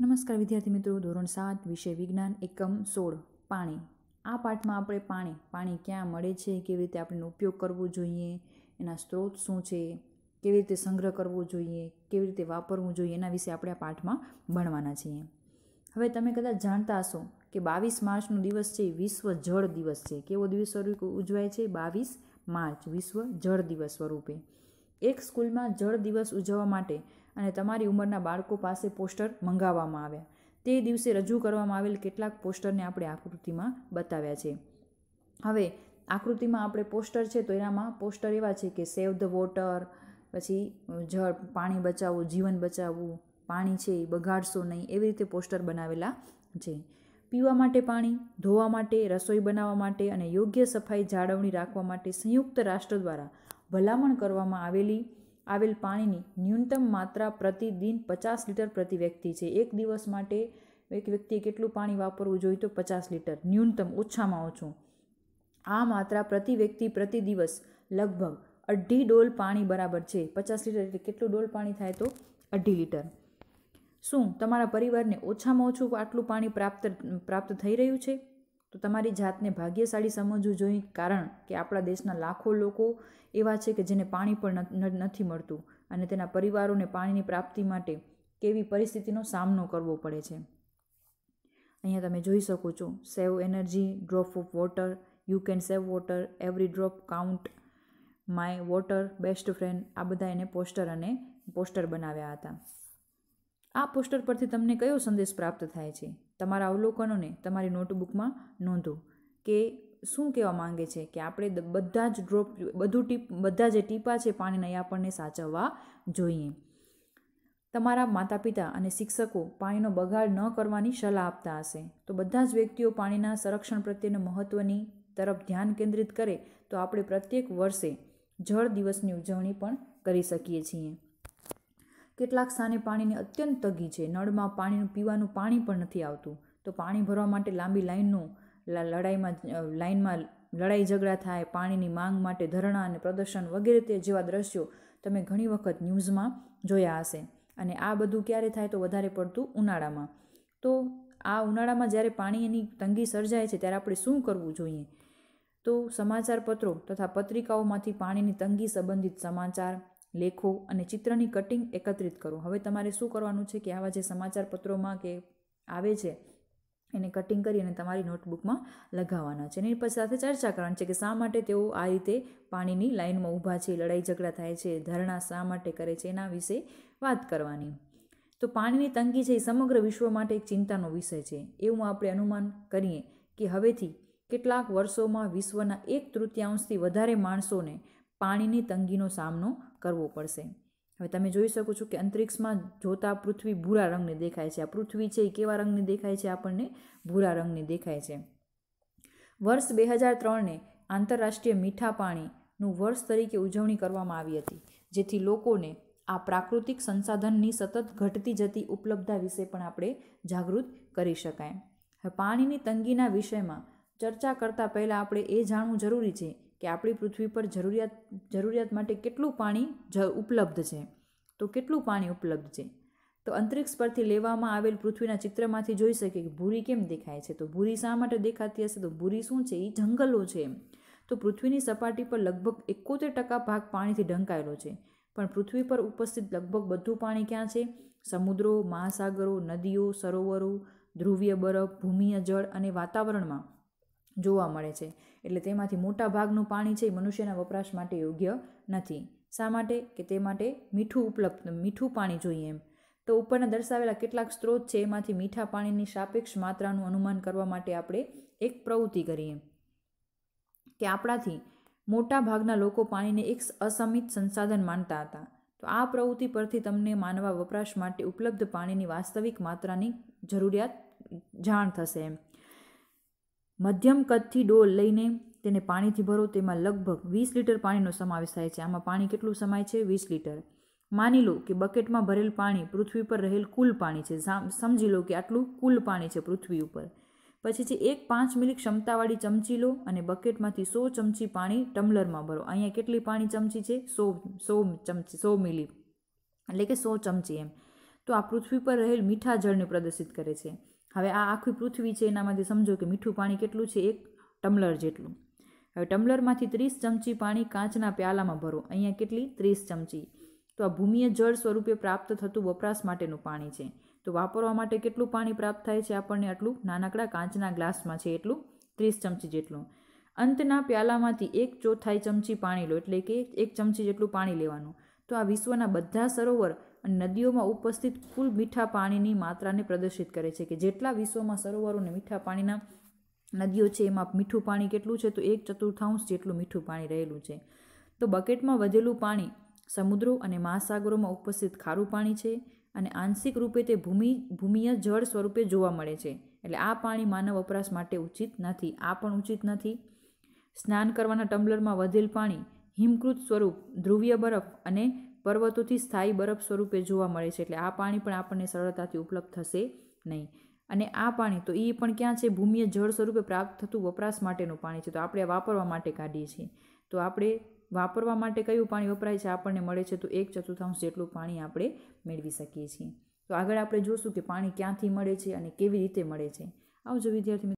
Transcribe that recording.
નમસ્કાર વિદ્યાર્થી મિત્રો ધોરણ સાત વિષય વિજ્ઞાન એકમ સોળ પાણી આ પાઠમાં આપણે પાણી પાણી ક્યાં મળે છે કેવી રીતે આપણે ઉપયોગ કરવો જોઈએ એના સ્ત્રોત શું છે કેવી રીતે સંગ્રહ કરવો જોઈએ કેવી રીતે વાપરવું જોઈએ એના વિશે આપણે આ પાઠમાં ભણવાના છીએ હવે તમે કદાચ જાણતા હશો કે બાવીસ માર્ચનો દિવસ છે વિશ્વ જળ દિવસ છે કેવો દિવસ સ્વરૂપે ઉજવાય છે બાવીસ માર્ચ વિશ્વ જળ દિવસ સ્વરૂપે એક સ્કૂલમાં જળ દિવસ ઉજવવા માટે અને તમારી ઉંમરના બાળકો પાસે પોસ્ટર મંગાવવામાં આવ્યા તે દિવસે રજૂ કરવામાં આવેલ કેટલાક પોસ્ટરને આપણે આકૃતિમાં બતાવ્યા છે હવે આકૃતિમાં આપણે પોસ્ટર છે તો એનામાં પોસ્ટર એવા છે કે સેવ ધ વોટર પછી જળ પાણી બચાવવું જીવન બચાવવું પાણી છે એ બગાડશો નહીં એવી રીતે પોસ્ટર બનાવેલા છે પીવા માટે પાણી ધોવા માટે રસોઈ બનાવવા માટે અને યોગ્ય સફાઈ જાળવણી રાખવા માટે સંયુક્ત રાષ્ટ્ર દ્વારા ભલામણ કરવામાં આવેલી આવેલ પાણીની ન્યૂનતમ માત્રા પ્રતિદિન પચાસ લીટર પ્રતિ વ્યક્તિ છે એક દિવસ માટે એક વ્યક્તિએ કેટલું પાણી વાપરવું જોઈએ તો પચાસ લીટર ન્યૂનતમ ઓછામાં ઓછું આ માત્રા પ્રતિ વ્યક્તિ પ્રતિ દિવસ લગભગ અઢી ડોલ પાણી બરાબર છે પચાસ લીટર એટલે કેટલું ડોલ પાણી થાય તો અઢી લીટર શું તમારા પરિવારને ઓછામાં ઓછું આટલું પાણી પ્રાપ્ત પ્રાપ્ત થઈ રહ્યું છે તો તમારી જાતને ભાગ્યશાળી સમજવું જોઈએ કારણ કે આપણા દેશના લાખો લોકો એવા છે કે જેને પાણી પણ નથી મળતું અને તેના પરિવારોને પાણીની પ્રાપ્તિ માટે કેવી પરિસ્થિતિનો સામનો કરવો પડે છે અહીંયા તમે જોઈ શકો છો save energy drop of water you can save water every drop count my water best friend આ બધા એને પોસ્ટર અને પોસ્ટર બનાવ્યા હતા આ પોસ્ટર પરથી તમને કયો સંદેશ પ્રાપ્ત થાય છે તમારા અવલોકનોને તમારી નોટબુકમાં નોંધો કે શું કહેવા માંગે છે કે આપણે બધા જ ડ્રોપ બધું ટીપ બધા જે ટીપા છે પાણીના એ આપણને સાચવવા જોઈએ તમારા માતા પિતા અને શિક્ષકો પાણીનો બગાડ ન કરવાની સલાહ આપતા હશે તો બધા જ વ્યક્તિઓ પાણીના સંરક્ષણ પ્રત્યેના મહત્ત્વની તરફ ધ્યાન કેન્દ્રિત કરે તો આપણે પ્રત્યેક વર્ષે જળ દિવસની ઉજવણી પણ કરી શકીએ છીએ કેટલાક સ્થાને પાણીની અત્યંત તગી છે નળમાં પાણીનું પીવાનું પાણી પણ નથી આવતું તો પાણી ભરવા માટે લાંબી લાઇનનું લડાઈમાં લાઇનમાં લડાઈ ઝઘડા થાય પાણીની માંગ માટે ધરણા અને પ્રદર્શન વગેરે તે જેવા દ્રશ્યો તમે ઘણી વખત ન્યૂઝમાં જોયા હશે અને આ બધું ક્યારે થાય તો વધારે પડતું ઉનાળામાં તો આ ઉનાળામાં જ્યારે પાણીની તંગી સર્જાય છે ત્યારે આપણે શું કરવું જોઈએ તો સમાચારપત્રો તથા પત્રિકાઓમાંથી પાણીની તંગી સંબંધિત સમાચાર લેખો અને ચિત્રની કટિંગ એકત્રિત કરો હવે તમારે શું કરવાનું છે કે આવા જે સમાચાર પત્રોમાં કે આવે છે એને કટિંગ કરી અને તમારી નોટબુકમાં લગાવવાના છે એની પછી સાથે ચર્ચા કરવાની છે કે શા માટે તેઓ આ રીતે પાણીની લાઇનમાં ઊભા છે લડાઈ ઝઘડા થાય છે ધરણા શા માટે કરે છે એના વિશે વાત કરવાની તો પાણીની તંગી છે એ સમગ્ર વિશ્વ માટે એક ચિંતાનો વિષય છે એવું આપણે અનુમાન કરીએ કે હવેથી કેટલાક વર્ષોમાં વિશ્વના એક તૃતીયાંશથી વધારે માણસોને પાણીની તંગીનો સામનો કરવો પડશે હવે તમે જોઈ શકો છો કે અંતરિક્ષમાં જોતા પૃથ્વી ભૂરા રંગને દેખાય છે આ પૃથ્વી છે એ કેવા રંગની દેખાય છે આપણને ભૂરા રંગની દેખાય છે વર્ષ બે હજાર ત્રણને આંતરરાષ્ટ્રીય મીઠા પાણીનું વર્ષ તરીકે ઉજવણી કરવામાં આવી હતી જેથી લોકોને આ પ્રાકૃતિક સંસાધનની સતત ઘટતી જતી ઉપલબ્ધતા વિશે પણ આપણે જાગૃત કરી શકાય હવે પાણીની તંગીના વિષયમાં ચર્ચા કરતાં પહેલાં આપણે એ જાણવું જરૂરી છે કે આપણી પૃથ્વી પર જરૂરિયાત જરૂરિયાત માટે કેટલું પાણી જ ઉપલબ્ધ છે તો કેટલું પાણી ઉપલબ્ધ છે તો અંતરિક્ષ પરથી લેવામાં આવેલ પૃથ્વીના ચિત્રમાંથી જોઈ શકીએ કે ભૂરી કેમ દેખાય છે તો ભૂરી શા માટે દેખાતી હશે તો ભૂરી શું છે એ જંગલો છે તો પૃથ્વીની સપાટી પર લગભગ એકોતેર ટકા ભાગ પાણીથી ઢંકાયેલો છે પણ પૃથ્વી પર ઉપસ્થિત લગભગ બધું પાણી ક્યાં છે સમુદ્રો મહાસાગરો નદીઓ સરોવરો ધ્રુવીય બરફ ભૂમિય જળ અને વાતાવરણમાં જોવા મળે છે એટલે તેમાંથી મોટા ભાગનું પાણી છે એ મનુષ્યના વપરાશ માટે યોગ્ય નથી શા માટે કે તે માટે મીઠું ઉપલબ્ધ મીઠું પાણી જોઈએ એમ તો ઉપરના દર્શાવેલા કેટલાક સ્ત્રોત છે એમાંથી મીઠા પાણીની સાપેક્ષ માત્રાનું અનુમાન કરવા માટે આપણે એક પ્રવૃત્તિ કરીએ કે આપણાથી મોટા ભાગના લોકો પાણીને એક અસમિત સંસાધન માનતા હતા તો આ પ્રવૃત્તિ પરથી તમને માનવા વપરાશ માટે ઉપલબ્ધ પાણીની વાસ્તવિક માત્રાની જરૂરિયાત જાણ થશે એમ મધ્યમ કદથી ડોલ લઈને તેને પાણીથી ભરો તેમાં લગભગ વીસ લીટર પાણીનો સમાવેશ થાય છે આમાં પાણી કેટલું સમાય છે વીસ લીટર માની લો કે બકેટમાં ભરેલ પાણી પૃથ્વી પર રહેલ કુલ પાણી છે સમજી લો કે આટલું કુલ પાણી છે પૃથ્વી ઉપર પછી છે એક પાંચ મિલી ક્ષમતાવાળી ચમચી લો અને બકેટમાંથી સો ચમચી પાણી ટમ્બલરમાં ભરો અહીંયા કેટલી પાણી ચમચી છે સો સો ચમચી સો મિલી એટલે કે સો ચમચી એમ તો આ પૃથ્વી પર રહેલ મીઠા જળને પ્રદર્શિત કરે છે હવે આ આખી પૃથ્વી છે એનામાંથી સમજો કે મીઠું પાણી કેટલું છે એક ટમ્બલર જેટલું હવે ટમ્બલરમાંથી ત્રીસ ચમચી પાણી કાચના પ્યાલામાં ભરો અહીંયા કેટલી ત્રીસ ચમચી તો આ ભૂમિએ જળ સ્વરૂપે પ્રાપ્ત થતું વપરાશ માટેનું પાણી છે તો વાપરવા માટે કેટલું પાણી પ્રાપ્ત થાય છે આપણને આટલું નાનકડા કાચના ગ્લાસમાં છે એટલું ત્રીસ ચમચી જેટલું અંતના પ્યાલામાંથી એક ચોથાઈ ચમચી પાણી લો એટલે કે એક ચમચી જેટલું પાણી લેવાનું તો આ વિશ્વના બધા સરોવર અને નદીઓમાં ઉપસ્થિત કુલ મીઠા પાણીની માત્રાને પ્રદર્શિત કરે છે કે જેટલા વિશ્વમાં સરોવરોને મીઠા પાણીના નદીઓ છે એમાં મીઠું પાણી કેટલું છે તો એક ચતુર્થાંશ જેટલું મીઠું પાણી રહેલું છે તો બકેટમાં વધેલું પાણી સમુદ્રો અને મહાસાગરોમાં ઉપસ્થિત ખારું પાણી છે અને આંશિક રૂપે તે ભૂમિ ભૂમિય જળ સ્વરૂપે જોવા મળે છે એટલે આ પાણી માનવ વપરાશ માટે ઉચિત નથી આ પણ ઉચિત નથી સ્નાન કરવાના ટમ્બલરમાં વધેલ પાણી હિમકૃત સ્વરૂપ ધ્રુવીય બરફ અને પર્વતોથી સ્થાયી બરફ સ્વરૂપે જોવા મળે છે એટલે આ પાણી પણ આપણને સરળતાથી ઉપલબ્ધ થશે નહીં અને આ પાણી તો એ પણ ક્યાં છે ભૂમિએ જળ સ્વરૂપે પ્રાપ્ત થતું વપરાશ માટેનું પાણી છે તો આપણે વાપરવા માટે કાઢીએ છીએ તો આપણે વાપરવા માટે કયું પાણી વપરાય છે આપણને મળે છે તો એક ચતુર્થાંશ જેટલું પાણી આપણે મેળવી શકીએ છીએ તો આગળ આપણે જોશું કે પાણી ક્યાંથી મળે છે અને કેવી રીતે મળે છે આવજો વિદ્યાર્થી